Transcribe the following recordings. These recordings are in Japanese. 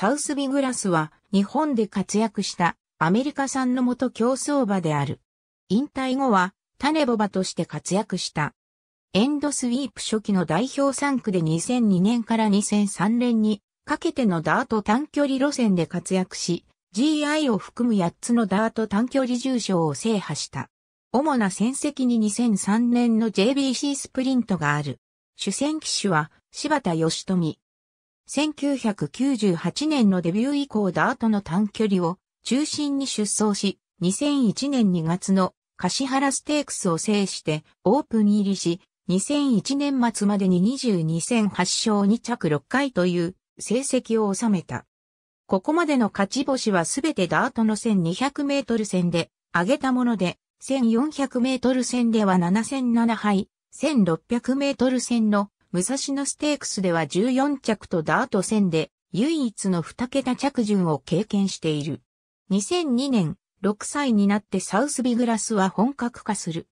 サウスビグラスは日本で活躍したアメリカ産の元競争馬である。引退後は種ボ馬として活躍した。エンドスイープ初期の代表3区で2002年から2003年にかけてのダート短距離路線で活躍し、GI を含む8つのダート短距離重賞を制覇した。主な戦績に2003年の JBC スプリントがある。主戦騎手は柴田義富。1998年のデビュー以降ダートの短距離を中心に出走し、2001年2月の柏原ステークスを制してオープン入りし、2001年末までに22戦8勝2着6回という成績を収めた。ここまでの勝ち星はすべてダートの1200メートル戦で上げたもので、1400メートル戦では7戦7敗、1600メートル戦の武蔵野ステークスでは14着とダート戦で唯一の2桁着順を経験している。2002年、6歳になってサウスビグラスは本格化する。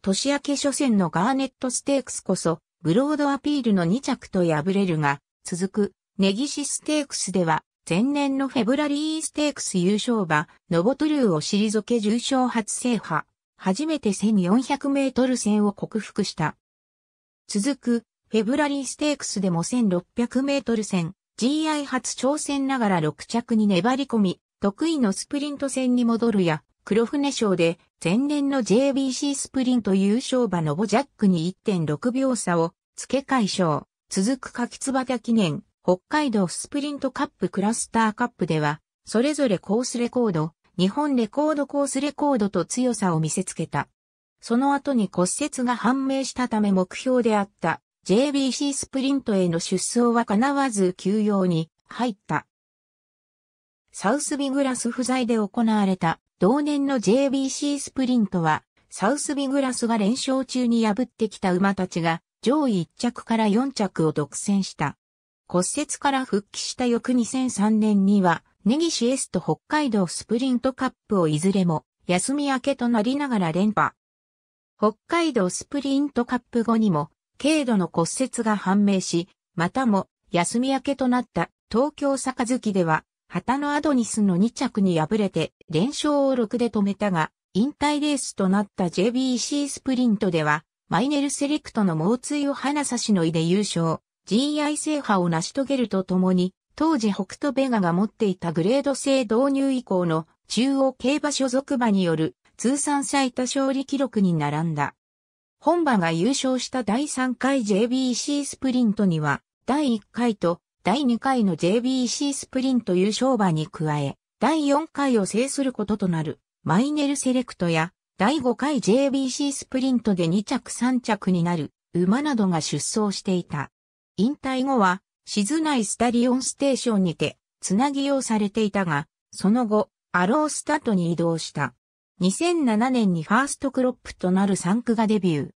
年明け初戦のガーネットステークスこそ、ブロードアピールの2着と敗れるが、続く、ネギシステークスでは、前年のフェブラリーステークス優勝馬、ノボトゥルーを退け重賞初制覇、初めて1400メートル戦を克服した。続く、フェブラリーステークスでも1600メートル戦、GI 初挑戦ながら6着に粘り込み、得意のスプリント戦に戻るや、黒船賞で前年の JBC スプリント優勝馬のボジャックに1.6秒差を付け解消。続く柿椿記念、北海道スプリントカップクラスターカップでは、それぞれコースレコード、日本レコードコースレコードと強さを見せつけた。その後に骨折が判明したため目標であった JBC スプリントへの出走は叶わず休養に入った。サウスビグラス不在で行われた同年の JBC スプリントは、サウスビグラスが連勝中に破ってきた馬たちが上位1着から4着を独占した。骨折から復帰した翌2003年には、ネギシエスと北海道スプリントカップをいずれも休み明けとなりながら連覇。北海道スプリントカップ後にも軽度の骨折が判明し、またも休み明けとなった東京杯では、旗のアドニスの2着に敗れて連勝を6で止めたが、引退レースとなった JBC スプリントでは、マイネルセレクトの猛追を花差しのいで優勝、GI 制覇を成し遂げるとともに、当時北斗ベガが持っていたグレード制導入以降の中央競馬所属馬による通算最多勝利記録に並んだ。本場が優勝した第3回 JBC スプリントには、第1回と第2回の JBC スプリント優勝馬に加え、第4回を制することとなるマイネルセレクトや、第5回 JBC スプリントで2着3着になる馬などが出走していた。引退後は、静内スタリオンステーションにて、つなぎをされていたが、その後、アロースタートに移動した。2007年にファーストクロップとなる3区がデビュー。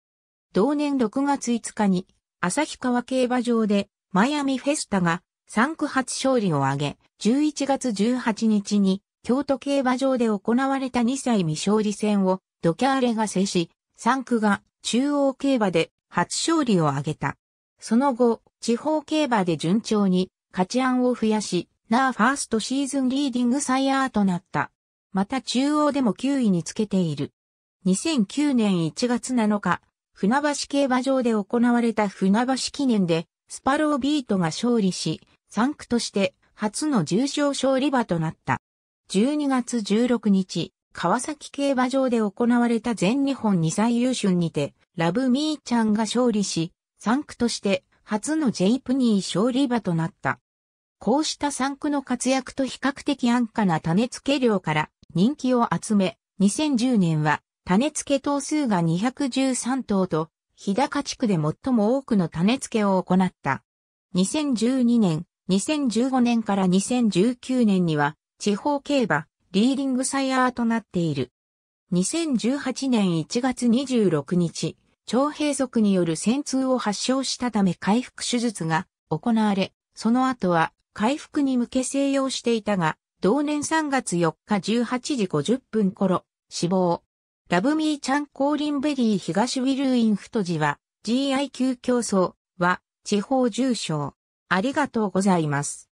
同年6月5日に、旭川競馬場で、マイアミフェスタが3区初勝利を挙げ、11月18日に、京都競馬場で行われた2歳未勝利戦を、ドキャーレが制し、3区が中央競馬で初勝利を挙げた。その後、地方競馬で順調に、勝ち案を増やし、ナーファーストシーズンリーディングサイヤーとなった。また中央でも9位につけている。2009年1月7日、船橋競馬場で行われた船橋記念で、スパロービートが勝利し、3区として初の重賞勝利馬となった。12月16日、川崎競馬場で行われた全日本2歳優春にて、ラブミーちゃんが勝利し、3区として初のジェイプニー勝利馬となった。こうした3区の活躍と比較的安価な種付け量から、人気を集め、2010年は種付け頭数が213頭と、日高地区で最も多くの種付けを行った。2012年、2015年から2019年には、地方競馬、リーディングサイヤーとなっている。2018年1月26日、腸閉塞による戦痛を発症したため回復手術が行われ、その後は回復に向け静養していたが、同年3月4日18時50分頃、死亡。ラブミーチャンコーリンベリー東ウィルインフトジは、GIQ 競争は、地方重症。ありがとうございます。